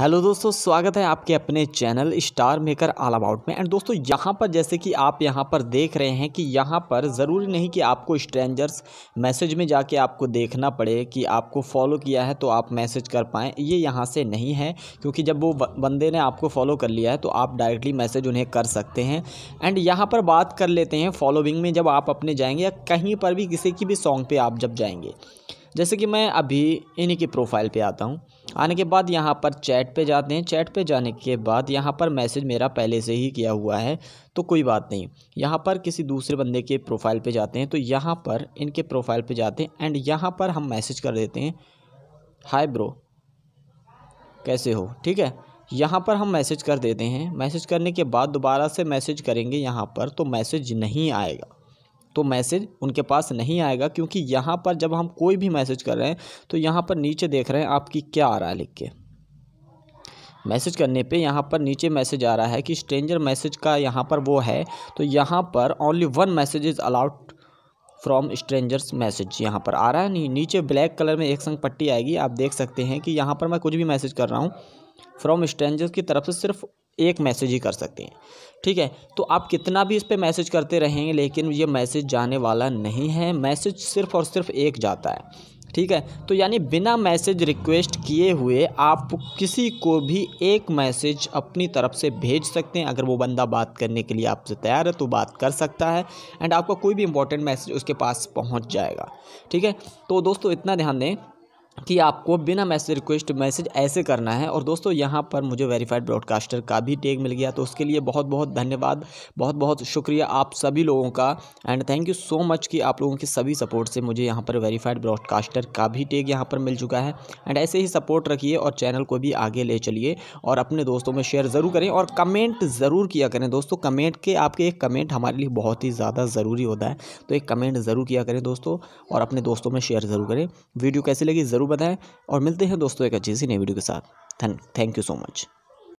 hello दोस्तों स्वागत है आपके अपने channel star maker all about में एंड दोस्तों यहाँ पर जैसे कि आप यहाँ पर देख रहे हैं कि यहाँ पर ज़रूरी नहीं कि आपको स्ट्रेंजर्स मैसेज में जाके आपको देखना पड़े कि आपको फॉलो किया है तो आप मैसेज कर पाएँ ये यहाँ से नहीं है क्योंकि जब वो बंदे ने आपको फॉलो कर लिया है तो आप डायरेक्टली मैसेज उन्हें कर सकते हैं एंड यहाँ पर बात कर लेते हैं फॉलोविंग में जब आप अपने जाएँगे या कहीं पर भी किसी की भी सॉन्ग पर आप जब जाएँगे जैसे कि मैं अभी इन्हीं की प्रोफाइल पे आता हूँ आने के बाद यहाँ पर चैट पे जाते हैं चैट पे जाने के बाद यहाँ पर मैसेज मेरा पहले से ही किया हुआ है तो कोई बात नहीं यहाँ पर किसी दूसरे बंदे के प्रोफाइल पे जाते हैं तो यहाँ पर इनके प्रोफाइल पे जाते हैं एंड यहाँ पर हम मैसेज कर देते हैं हाय ब्रो कैसे हो ठीक है यहाँ पर हम मैसेज कर देते हैं मैसेज करने के बाद दोबारा से मैसेज करेंगे यहाँ पर तो मैसेज नहीं आएगा तो मैसेज उनके पास नहीं आएगा क्योंकि यहाँ पर जब हम कोई भी मैसेज कर रहे हैं तो यहाँ पर नीचे देख रहे हैं आपकी क्या आ रहा है लिख के मैसेज करने पे यहाँ पर नीचे मैसेज आ रहा है कि स्ट्रेंजर मैसेज का यहाँ पर वो है तो यहाँ पर only one message is allowed from strangers message यहाँ पर आ रहा है नहीं नीचे ब्लैक कलर में एक संग पट्टी आएगी आप देख सकते हैं कि यहाँ पर मैं कुछ भी मैसेज कर रहा हूँ फ्रॉम स्ट्रेंजर्स की तरफ से सिर्फ एक मैसेज ही कर सकते हैं ठीक है तो आप कितना भी इस पर मैसेज करते रहेंगे लेकिन ये मैसेज जाने वाला नहीं है मैसेज सिर्फ और सिर्फ एक जाता है ठीक है तो यानी बिना मैसेज रिक्वेस्ट किए हुए आप किसी को भी एक मैसेज अपनी तरफ से भेज सकते हैं अगर वो बंदा बात करने के लिए आपसे तैयार है तो बात कर सकता है एंड आपका कोई भी इंपॉर्टेंट मैसेज उसके पास पहुंच जाएगा ठीक है तो दोस्तों इतना ध्यान दें कि आपको बिना मैसेज रिक्वेस्ट मैसेज ऐसे करना है और दोस्तों यहाँ पर मुझे वेरीफाइड ब्रॉडकास्टर का भी टैग मिल गया तो उसके लिए बहुत बहुत धन्यवाद बहुत बहुत शुक्रिया आप सभी लोगों का and thank you so much कि आप लोगों की सभी सपोर्ट से मुझे यहाँ पर वेरीफाइड ब्रॉडकास्टर का भी टैग यहाँ पर मिल चुका है एंड ऐसे ही सपोर्ट रखिए और चैनल को भी आगे ले चलिए और अपने दोस्तों में शेयर ज़रूर करें और कमेंट ज़रूर किया करें दोस्तों कमेंट के आपके एक कमेंट हमारे लिए बहुत ही ज़्यादा ज़रूरी होता है तो एक कमेंट ज़रूर किया करें दोस्तों और अपने दोस्तों में शेयर ज़रूर करें वीडियो कैसी लगी ज़रूर ज़रूर बताएं और मिलते हैं दोस्तों एक अच्छी सी नई वीडियो के साथ थैंक यू सो मच